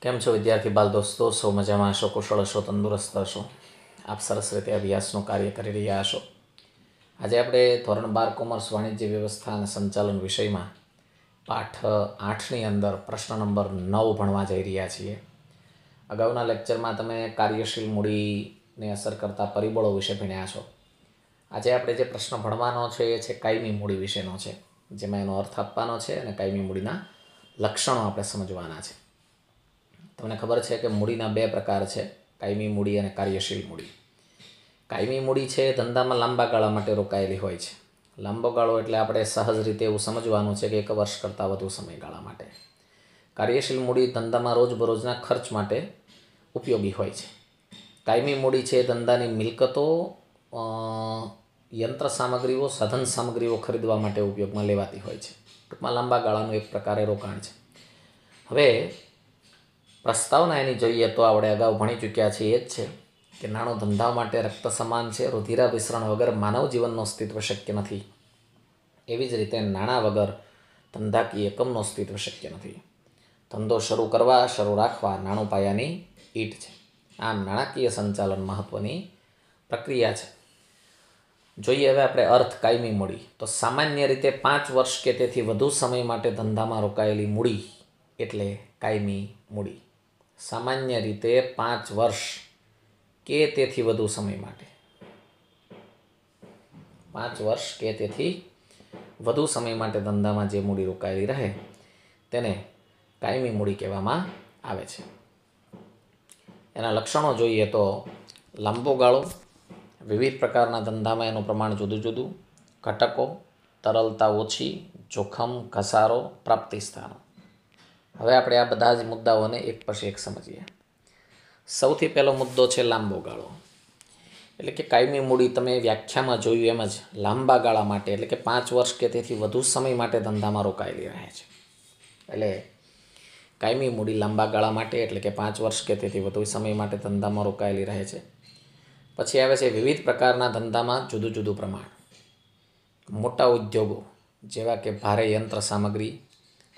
કેમ છો વિદ્યાર્થી બાલ દોસ્તો સૌ મજામાં હશો કુશળ હશો તંદુરસ્ત હશો આપ સરસ રીતે અભ્યાસનું કાર્ય કરી રહ્યા હશો આજે આપણે ધોરણ બાર કોમર્સ વાણિજ્ય વ્યવસ્થા અને સંચાલન વિષયમાં પાઠ આઠની અંદર પ્રશ્ન નંબર નવ ભણવા જઈ રહ્યા છીએ અગાઉના લેક્ચરમાં તમે કાર્યશીલ મૂડીને અસર કરતા પરિબળો વિશે ભણ્યા છો આજે આપણે જે પ્રશ્ન ભણવાનો છે એ છે કાયમી મૂડી વિશેનો છે જેમાં એનો અર્થ આપવાનો છે અને કાયમી મૂડીના લક્ષણો આપણે સમજવાના છે તમને ખબર છે કે મૂડીના બે પ્રકાર છે કાયમી મૂડી અને કાર્યશીલ મૂડી કાયમી મૂડી છે એ ધંધામાં લાંબા ગાળા માટે રોકાયેલી હોય છે લાંબો ગાળો એટલે આપણે સહજ રીતે એવું સમજવાનું છે કે એક વર્ષ કરતાં વધુ સમયગાળા માટે કાર્યશીલ મૂડી ધંધામાં રોજબરોજના ખર્ચ માટે ઉપયોગી હોય છે કાયમી મૂડી છે ધંધાની મિલકતો યંત્ર સામગ્રીઓ સાધન સામગ્રીઓ ખરીદવા માટે ઉપયોગમાં લેવાતી હોય છે ટૂંકમાં લાંબા ગાળાનું એક પ્રકારે રોકાણ છે હવે પ્રસ્તાવના એની જોઈએ તો આપણે અગાઉ ભણી ચૂક્યા છીએ એ જ છે કે નાણું ધંધા માટે રક્ત સમાન છે રુધિરા વિસરણ વગર માનવ જીવનનું અસ્તિત્વ શક્ય નથી એવી જ રીતે નાણાં વગર ધંધાકીય એકમનું અસ્તિત્વ શક્ય નથી ધંધો શરૂ કરવા શરૂ રાખવા નાણું પાયાની ઈટ છે આમ નાણાકીય સંચાલન મહત્ત્વની પ્રક્રિયા છે જોઈએ હવે આપણે અર્થ કાયમી મૂડી તો સામાન્ય રીતે પાંચ વર્ષ કે તેથી વધુ સમય માટે ધંધામાં રોકાયેલી મૂડી એટલે કાયમી મૂડી સામાન્ય રીતે પાંચ વર્ષ કે તેથી વધુ સમય માટે પાંચ વર્ષ કે તેથી વધુ સમય માટે ધંધામાં જે મૂડી રોકાયેલી રહે તેને કાયમી મૂડી કહેવામાં આવે છે એના લક્ષણો જોઈએ તો લાંબો ગાળો વિવિધ પ્રકારના ધંધામાં એનું પ્રમાણ જુદું જુદું ઘટકો તરલતા ઓછી જોખમ ઘસારો પ્રાપ્તિ સ્થાનો હવે આપણે આ બધા જ મુદ્દાઓને એક પછી એક સમજીએ સૌથી પહેલો મુદ્દો છે લાંબો ગાળો એટલે કે કાયમી મૂડી તમે વ્યાખ્યામાં જોયું એમ જ લાંબા ગાળા માટે એટલે કે પાંચ વર્ષ કે તેથી વધુ સમય માટે ધંધામાં રોકાયેલી રહે છે એટલે કાયમી મૂડી લાંબા ગાળા માટે એટલે કે પાંચ વર્ષ કે તેથી વધુ સમય માટે ધંધામાં રોકાયેલી રહે છે પછી આવે છે વિવિધ પ્રકારના ધંધામાં જુદું જુદું પ્રમાણ મોટા ઉદ્યોગો જેવા કે ભારે યંત્ર સામગ્રી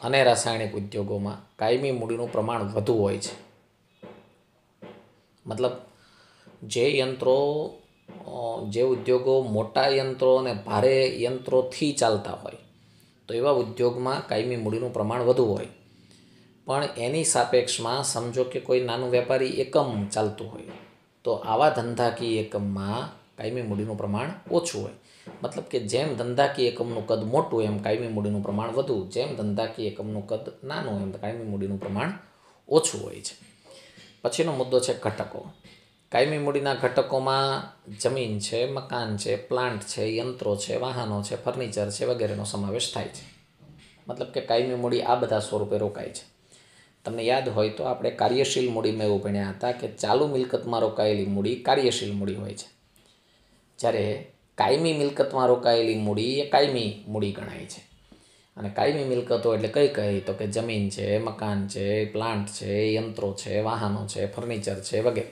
અને રાસાયણિક ઉદ્યોગોમાં કાયમી મૂડીનું પ્રમાણ વધુ હોય છે મતલબ જે યંત્રો જે ઉદ્યોગો મોટા યંત્રો અને ભારે યંત્રોથી ચાલતા હોય તો એવા ઉદ્યોગમાં કાયમી મૂડીનું પ્રમાણ વધુ હોય પણ એની સાપેક્ષમાં સમજો કે કોઈ નાનું વેપારી એકમ ચાલતું હોય તો આવા ધંધાકીય એકમમાં કાયમી મૂડીનું પ્રમાણ ઓછું હોય મતલબ કે જેમ ધંધાકીય એકમનું કદ મોટું એમ કાયમી મૂડીનું પ્રમાણ વધુ જેમ ધંધાકીય એકમનું કદ નાનું એમ કાયમી મૂડીનું પ્રમાણ ઓછું હોય છે પછીનો મુદ્દો છે ઘટકો કાયમી મૂડીના ઘટકોમાં જમીન છે મકાન છે પ્લાન્ટ છે યંત્રો છે વાહનો છે ફર્નિચર છે વગેરેનો સમાવેશ થાય છે મતલબ કે કાયમી મૂડી આ બધા સ્વરૂપે રોકાય છે તમને યાદ હોય તો આપણે કાર્યશીલ મૂડીમાં એવું ભણ્યા હતા કે ચાલુ મિલકતમાં રોકાયેલી મૂડી કાર્યશીલ મૂડી હોય છે જ્યારે કાયમી મિલકતમાં રોકાયેલી મૂડી એ કાયમી મૂડી ગણાય છે અને કાયમી મિલકતો એટલે કઈ કઈ તો કે જમીન છે મકાન છે પ્લાન્ટ છે યંત્રો છે વાહનો છે ફર્નિચર છે વગેરે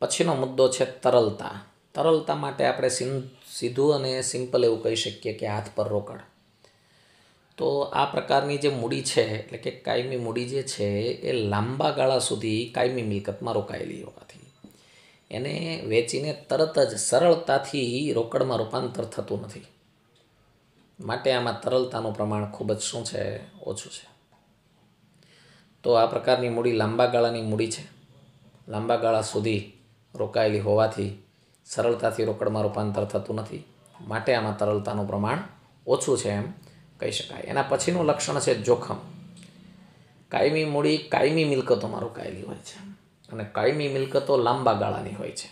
પછીનો મુદ્દો છે તરલતા તરલતા માટે આપણે સીધું અને સિમ્પલ એવું કહી શકીએ કે હાથ પર રોકડ તો આ પ્રકારની જે મૂડી છે એટલે કે કાયમી મૂડી જે છે એ લાંબા ગાળા સુધી કાયમી મિલકતમાં રોકાયેલી હોવાથી એને વેચીને તરત જ સરળતાથી રોકડમાં રૂપાંતર થતું નથી માટે આમાં તરલતાનું પ્રમાણ ખૂબ જ શું છે ઓછું છે તો આ પ્રકારની મૂડી લાંબા ગાળાની મૂડી છે લાંબા ગાળા સુધી રોકાયેલી હોવાથી સરળતાથી રોકડમાં રૂપાંતર થતું નથી માટે આમાં તરલતાનું પ્રમાણ ઓછું છે એમ કહી શકાય એના પછીનું લક્ષણ છે જોખમ કાયમી મૂડી કાયમી મિલકતોમાં રોકાયેલી હોય છે અને કાયમી મિલકતો લાંબા ગાળાની હોય છે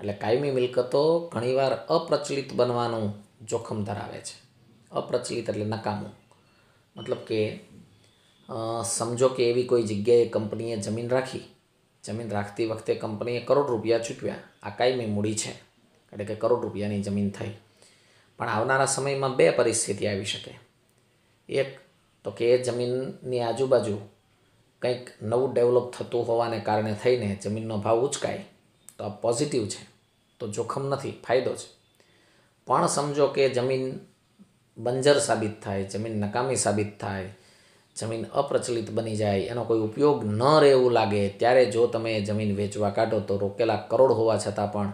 એટલે કાયમી મિલકતો ઘણીવાર અપ્રચલિત બનવાનું જોખમ ધરાવે છે અપ્રચલિત એટલે નકામું મતલબ કે સમજો કે એવી કોઈ જગ્યાએ કંપનીએ જમીન રાખી જમીન રાખતી વખતે કંપનીએ કરોડ રૂપિયા ચૂકવ્યા આ કાયમી મૂડી છે એટલે કે કરોડ રૂપિયાની જમીન થઈ પણ આવનારા સમયમાં બે પરિસ્થિતિ આવી શકે એક તો કે એ જમીનની આજુબાજુ કંઈક નવું ડેવલપ થતું હોવાને કારણે થઈને જમીનનો ભાવ ઉચકાય તો આ પોઝિટિવ છે તો જોખમ નથી ફાયદો છે પણ સમજો કે જમીન બંજર સાબિત થાય જમીન નકામી સાબિત થાય જમીન અપ્રચલિત બની જાય એનો કોઈ ઉપયોગ ન રહેવું લાગે ત્યારે જો તમે જમીન વેચવા કાઢો તો રોકેલા કરોડ હોવા છતાં પણ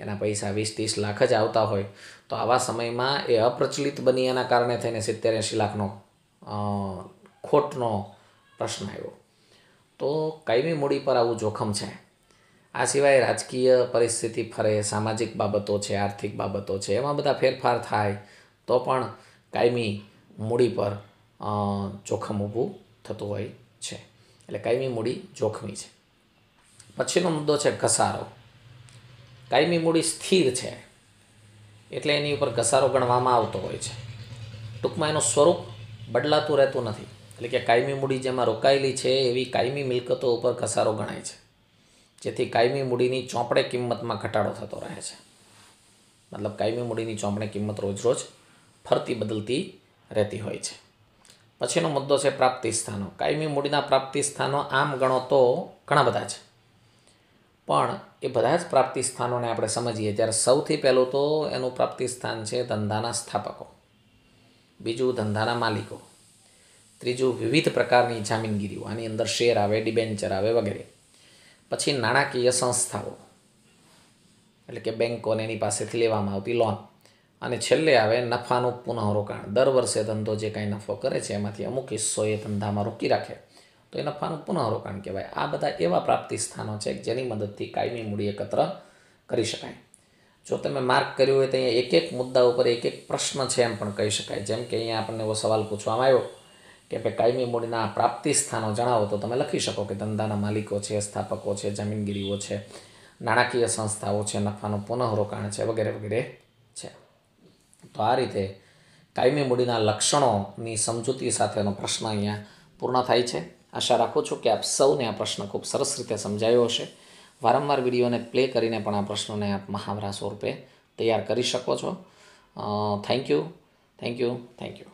એના પૈસા વીસ ત્રીસ લાખ જ આવતા હોય તો આવા સમયમાં એ અપ્રચલિત બની એના કારણે થઈને સિત્તેર એંશી લાખનો ખોટનો પ્રશ્ન આવ્યો તો કાયમી મૂડી પર આવું જોખમ છે આ સિવાય રાજકીય પરિસ્થિતિ ફરે સામાજિક બાબતો છે આર્થિક બાબતો છે એમાં બધા ફેરફાર થાય તો પણ કાયમી મૂડી પર જોખમ ઊભું થતું હોય છે એટલે કાયમી મૂડી જોખમી છે પછીનો મુદ્દો છે ઘસારો કાયમી મૂડી સ્થિર છે એટલે એની ઉપર ઘસારો ગણવામાં આવતો હોય છે ટૂંકમાં એનું સ્વરૂપ બદલાતું રહેતું નથી એટલે કે કાયમી મૂડી જેમાં રોકાયેલી છે એવી કાયમી મિલકતો ઉપર ઘસારો ગણાય છે જેથી કાયમી મૂડીની ચોપડે કિંમતમાં ઘટાડો થતો રહે છે મતલબ કાયમી મૂડીની ચોપડે કિંમત રોજ રોજ ફરતી બદલતી રહેતી હોય છે પછીનો મુદ્દો છે પ્રાપ્તિ સ્થાનો કાયમી મૂડીના પ્રાપ્તિ સ્થાનો આમ ગણો તો ઘણા બધા છે પણ એ બધા જ પ્રાપ્તિ સ્થાનોને આપણે સમજીએ ત્યારે સૌથી પહેલું તો એનું પ્રાપ્તિ સ્થાન છે ધંધાના સ્થાપકો બીજું ધંધાના માલિકો ત્રીજું વિવિધ પ્રકારની જામીનગીરીઓ આની અંદર શેર આવે ડિબેન્ચર આવે વગેરે પછી નાણાકીય સંસ્થાઓ એટલે કે બેન્કોને એની પાસેથી લેવામાં આવતી લોન અને છેલ્લે આવે નફાનું પુનઃરોકાણ દર વર્ષે ધંધો જે કાંઈ નફો કરે છે એમાંથી અમુક હિસ્સો એ ધંધામાં રોકી રાખે તો એ નફાનું પુનઃરોકાણ કહેવાય આ બધા એવા પ્રાપ્તિ સ્થાનો છે જેની મદદથી કાયમી મૂડી એકત્ર કરી શકાય જો તમે માર્ક કર્યું હોય તો અહીંયા એક એક મુદ્દા ઉપર એક એક પ્રશ્ન છે એમ પણ કહી શકાય જેમ કે અહીંયા આપણને એવો સવાલ પૂછવામાં આવ્યો કે ભાઈ કાયમી મૂડીના પ્રાપ્તિ સ્થાનો જણાવો તો તમે લખી શકો કે ધંધાના માલિકો છે સ્થાપકો છે જમીનગીરીઓ છે નાણાકીય સંસ્થાઓ છે નફાનું પુનઃરોકાણ છે વગેરે વગેરે છે તો આ રીતે કાયમી મૂડીના લક્ષણોની સમજૂતી સાથેનો પ્રશ્ન અહીંયા પૂર્ણ થાય છે આશા રાખું છું કે આપ સૌને આ પ્રશ્ન ખૂબ સરસ રીતે સમજાયો હશે વારંવાર વિડીયોને પ્લે કરીને પણ આ પ્રશ્નોને આપ મહાવરા સ્વરૂપે તૈયાર કરી શકો છો thank you thank you thank you